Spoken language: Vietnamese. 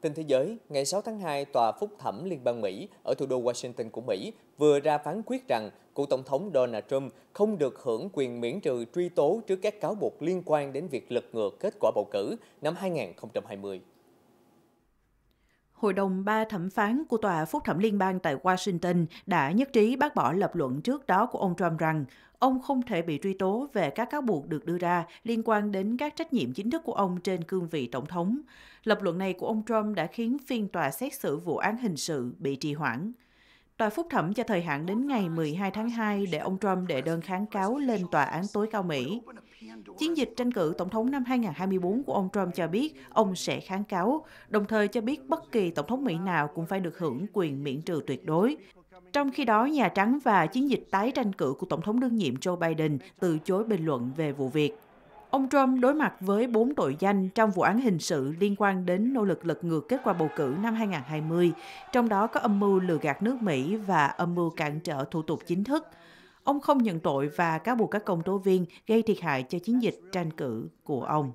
Tin thế giới, ngày 6 tháng 2, Tòa Phúc thẩm Liên bang Mỹ ở thủ đô Washington của Mỹ vừa ra phán quyết rằng cựu Tổng thống Donald Trump không được hưởng quyền miễn trừ truy tố trước các cáo buộc liên quan đến việc lật ngược kết quả bầu cử năm 2020. Hội đồng ba thẩm phán của Tòa Phúc thẩm Liên bang tại Washington đã nhất trí bác bỏ lập luận trước đó của ông Trump rằng ông không thể bị truy tố về các cáo buộc được đưa ra liên quan đến các trách nhiệm chính thức của ông trên cương vị tổng thống. Lập luận này của ông Trump đã khiến phiên tòa xét xử vụ án hình sự bị trì hoãn. Tòa phúc thẩm cho thời hạn đến ngày 12 tháng 2 để ông Trump đệ đơn kháng cáo lên Tòa án tối cao Mỹ. Chiến dịch tranh cử tổng thống năm 2024 của ông Trump cho biết ông sẽ kháng cáo, đồng thời cho biết bất kỳ tổng thống Mỹ nào cũng phải được hưởng quyền miễn trừ tuyệt đối. Trong khi đó, Nhà Trắng và chiến dịch tái tranh cử của Tổng thống đương nhiệm Joe Biden từ chối bình luận về vụ việc. Ông Trump đối mặt với bốn tội danh trong vụ án hình sự liên quan đến nỗ lực lật ngược kết quả bầu cử năm 2020, trong đó có âm mưu lừa gạt nước Mỹ và âm mưu cản trở thủ tục chính thức. Ông không nhận tội và cáo buộc các công tố viên gây thiệt hại cho chiến dịch tranh cử của ông.